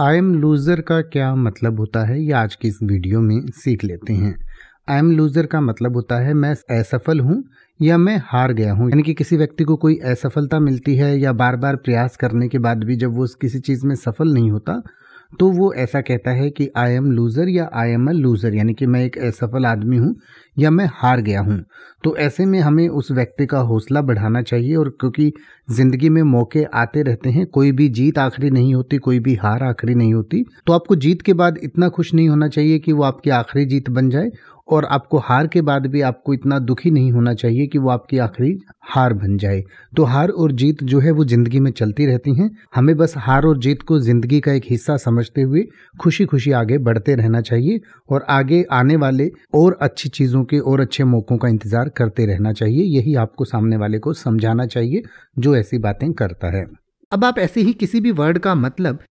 I am loser का क्या मतलब होता है ये आज की इस वीडियो में सीख लेते हैं आई एम लूज़र का मतलब होता है मैं असफल हूँ या मैं हार गया हूँ यानी कि किसी व्यक्ति को कोई असफलता मिलती है या बार बार प्रयास करने के बाद भी जब वो किसी चीज़ में सफल नहीं होता तो वो ऐसा कहता है कि आई एम लूज़र या आई एम अ लूज़र यानी कि मैं एक असफल आदमी हूँ या मैं हार गया हूँ तो ऐसे में हमें उस व्यक्ति का हौसला बढ़ाना चाहिए और क्योंकि ज़िंदगी में मौके आते रहते हैं कोई भी जीत आखिरी नहीं होती कोई भी हार आखिरी नहीं होती तो आपको जीत के बाद इतना खुश नहीं होना चाहिए कि वो आपकी आखिरी जीत बन जाए और आपको हार के बाद भी आपको इतना दुखी नहीं होना चाहिए कि वो आपकी आखिरी हार बन जाए तो हार और जीत जो है वो जिंदगी में चलती रहती हैं हमें बस हार और जीत को जिंदगी का एक हिस्सा समझते हुए खुशी खुशी आगे बढ़ते रहना चाहिए और आगे आने वाले और अच्छी चीज़ों के और अच्छे मौक़ों का इंतज़ार करते रहना चाहिए यही आपको सामने वाले को समझाना चाहिए जो ऐसी बातें करता है अब आप ऐसे ही किसी भी वर्ड का मतलब